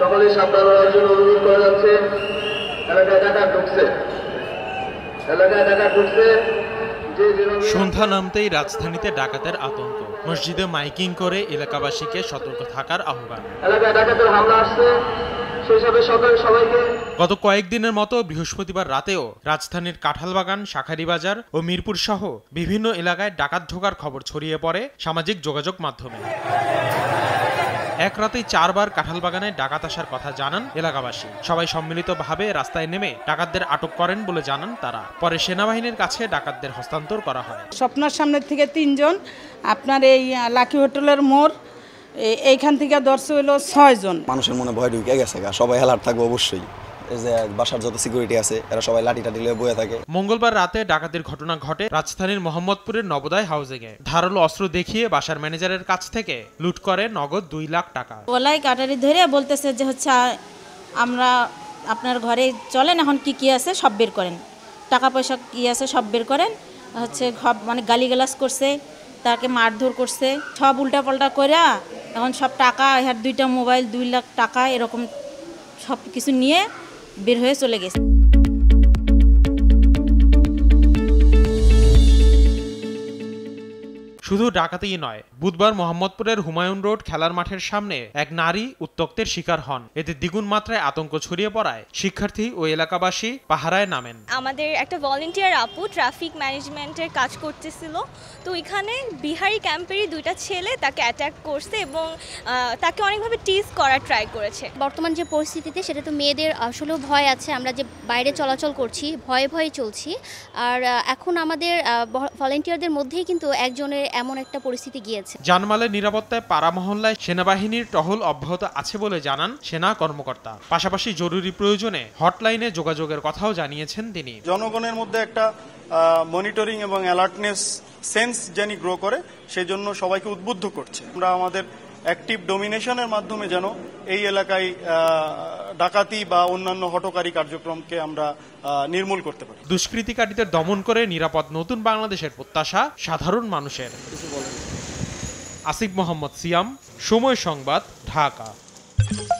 সকলে সাবধান হওয়ার জন্য অনুরোধ করা যাচ্ছে এলাকায় ডাকা ঢুকছে এলাকায় ডাকা ঢুকছে সন্ধ্যা নামতেই রাজধানীতে ডাকাতের আতঙ্ক মসজিদে মাইকিং করে এলাকাবাসীকে সতর্ক থাকার আহ্বান গত কয়েকদিনের মতো বৃহস্পতিবার রাতেও রাজধানীর কাঁঠালবাগান শাখারিবাজার ও মিরপুর সহ বিভিন্ন এলাকায় ডাকাত ঢোকার খবর ছড়িয়ে পড়ে সামাজিক যোগাযোগ মাধ্যমে এক রাতেই চারবার কাঁঠাল বাগানে ডাকাত আসার কথা জানান এলাকাবাসী সবাই সম্মিলিতভাবে রাস্তায় নেমে ডাকাতদের আটক করেন বলে জানান তারা পরে সেনাবাহিনীর কাছে ডাকাতদের হস্তান্তর করা হয় স্বপ্নার সামনে থেকে তিনজন আপনার এই লাকি হোটেলের মোড় এইখান থেকে দর্শক হলো ছয়জন মানুষের মনে ভয় ঢুকে গেছে সবাই হেলার থাকবে অবশ্যই বাসার যত সিকিউরিটি আছে এরা সবাই লাঠি টাটি লয়ে বয়ে থাকে মঙ্গলবার রাতে ডাকাতির ঘটনা ঘটে রাজধানীর মোহাম্মদপুরের নবদায় হাউজিং এ ধারালো অস্ত্র দেখিয়ে বাসার ম্যানেজারের কাছ থেকে লুট করে নগদ দুই লাখ টাকা ওলাই কাটারি ধরে বলতেছে যে হচ্ছে আমরা আপনার ঘরে চলেন এখন কি কি আছে সব বের করেন টাকা পয়সা কি আছে সব বের করেন হচ্ছে সব মানে গালিগালাজ করছে তাকে মারধর করছে সব উল্টা পাল্টা কইরা এখন সব টাকা আর দুইটা মোবাইল দুই লাখ টাকা এরকম সব কিছু নিয়ে bir hoy শুধু ডাকাতেই নয় বুধবার মোহাম্মদপুরের হুমায়ুন রোড খেলার মাঠের সামনে এক নারী উত্তক্তের শিকার হন এতে দ্বিগুণ মাত্রায় আতঙ্ক ছড়িয়ে পড়ায় শিক্ষার্থী ও এলাকাবাসী পাহারায় নামেন আমাদের একটা ভলেন্টিয়ার আপু ট্রাফিক ম্যানেজমেন্টের কাজ করতেছিল তো এখানে বিহারি ক্যাম্পেরই দুইটা ছেলে তাকে অ্যাটাক করছে এবং তাকে অনেকভাবে টিজ করার ট্রাই করেছে বর্তমান যে পরিস্থিতিতে সেটা তো মেয়েদের আসলেও ভয় আছে আমরা যে বাইরে চলাচল করছি ভয়ে ভয়ে চলছি আর এখন আমাদের ভলেন্টিয়ারদের মধ্যেই কিন্তু একজনের এমন একটা পরিস্থিতি গিয়েছে জানমালের নিরাপত্তায় পাড়া মহল্লায় সেনাবাহিনীর টহল অব্যাহত আছে বলে জানান সেনা কর্মকর্তা পাশাপাশি জরুরি প্রয়োজনে হটলাইনে যোগাযোগের কথাও জানিয়েছেন তিনি জনগণের মধ্যে একটা মনিটরিং এবং অ্যালার্টনেস সেন্স যেন গ্রো করে সেজন্য সবাইকে উদ্বুদ্ধ করছে আমরা আমাদের অ্যাক্টিভ ডোমিনেশনের মাধ্যমে যেন এই এলাকায় ডাকাতি বা অন্যান্য হটকারী কার্যক্রমকে আমরা নির্মূল করতে পারি দুষ্কৃতিকারীদের দমন করে নিরাপদ নতুন বাংলাদেশের প্রত্যাশা সাধারণ মানুষের আসিফ মোহাম্মদ সিয়াম সময় সংবাদ ঢাকা